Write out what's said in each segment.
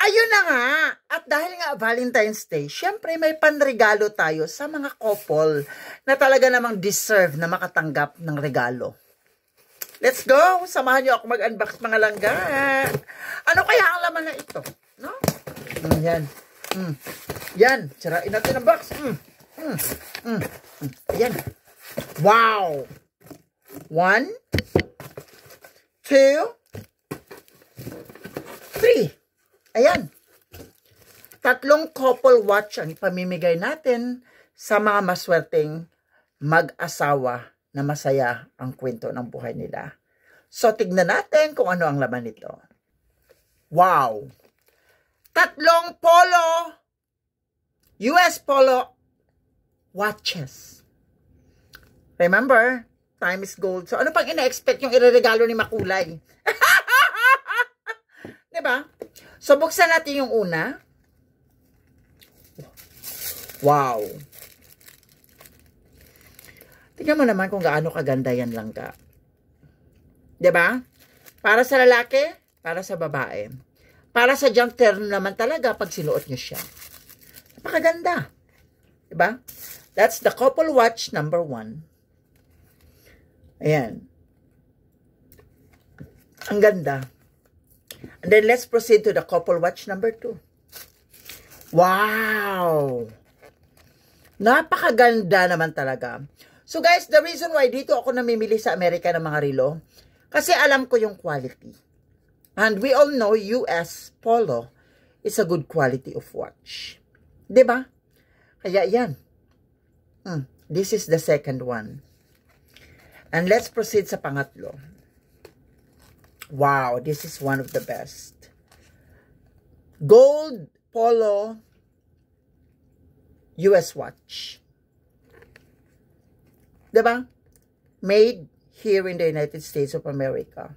Ayun na nga! At dahil nga Valentine's Day, syempre may panregalo tayo sa mga couple na talaga namang deserve na makatanggap ng regalo. Let's go! Samahan niyo ako mag-unbox mga langga. Ano kaya ang laman na ito? No? Mm, yan. Mm. Yan. Sirain natin ang box. Mm. Mm. Mm. Mm. Yan. Wow! One, two, Ayan. Tatlong couple watch ang ipamimigay natin sa mga maswerteng mag-asawa na masaya ang kwento ng buhay nila. So, tignan natin kung ano ang laman nito. Wow! Tatlong polo, US polo watches. Remember, time is gold. So, ano pang ina-expect yung ireregalo ni Makulay? ba? Diba? So, buksan natin yung una. Wow! Tingnan mo naman kung gaano kaganda yan lang ka. ba? Diba? Para sa lalaki, para sa babae. Para sa junk term naman talaga pag sinuot niya siya. Napakaganda. ba? Diba? That's the couple watch number one. Ayan. Ang ganda. And then let's proceed to the couple watch number 2. Wow! Napakaganda naman talaga. So guys, the reason why dito ako namimili sa Amerika ng mga relo, kasi alam ko yung quality. And we all know US Polo is a good quality of watch. ba? Diba? Kaya yan. Hmm. This is the second one. And let's proceed sa pangatlo. Wow, this is one of the best. Gold Polo US watch. Diba? Made here in the United States of America.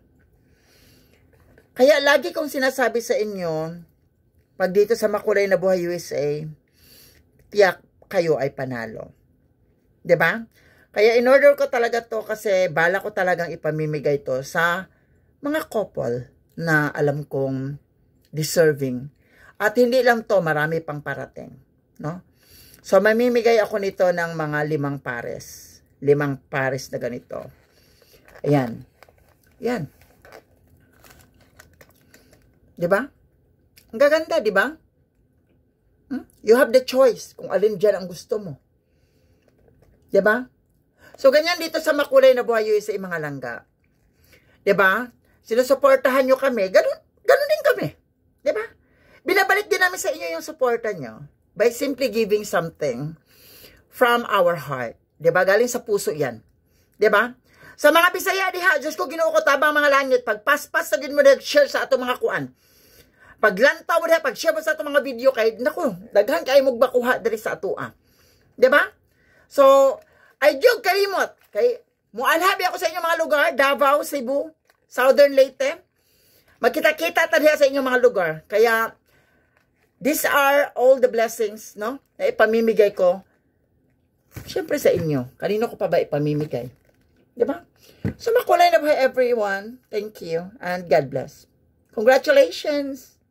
Kaya lagi kong sinasabi sa inyo, pag dito sa Makulay na Buhay USA, tiyak kayo ay panalo. ba? Diba? Kaya in order ko talaga to kasi bala ko talagang ipamimigay to sa mga couple na alam kong deserving. At hindi lang to, marami pang parating. No? So, mamimigay ako nito ng mga limang pares. Limang pares na ganito. Ayan. Ayan. Diba? Ang gaganda, diba? Hmm? You have the choice kung alin dyan ang gusto mo. Diba? So, ganyan dito sa makulay na buhay USA mga langga. Diba? sinusuportahan nyo kami, ganun, ganun din kami. ba? Diba? Binabalik din namin sa inyo yung suporta nyo by simply giving something from our heart. ba? Diba? Galing sa puso yan. ba? Diba? Sa mga Bisaya, diha, Diyos ko, ginoo ko tabang mga langit. Pagpaspas na din mo nag-share sa ato mga kuan. Pag lantaw diha, pag-share mo sa ato mga video kay, naku, daghan kayo magbakuha diri sa ato ah. ba? Diba? So, ay jog kalimot. Kay, mualhabi ako sa inyo mga lugar, Davao, Cebu, Southern Leyte. Magkita-kita talaga sa inyong mga lugar. Kaya, these are all the blessings, no? Na ipamimigay ko. Siyempre sa inyo. Kanino ko pa ba ipamimigay? Diba? So, makulay na buhay everyone. Thank you. And God bless. Congratulations!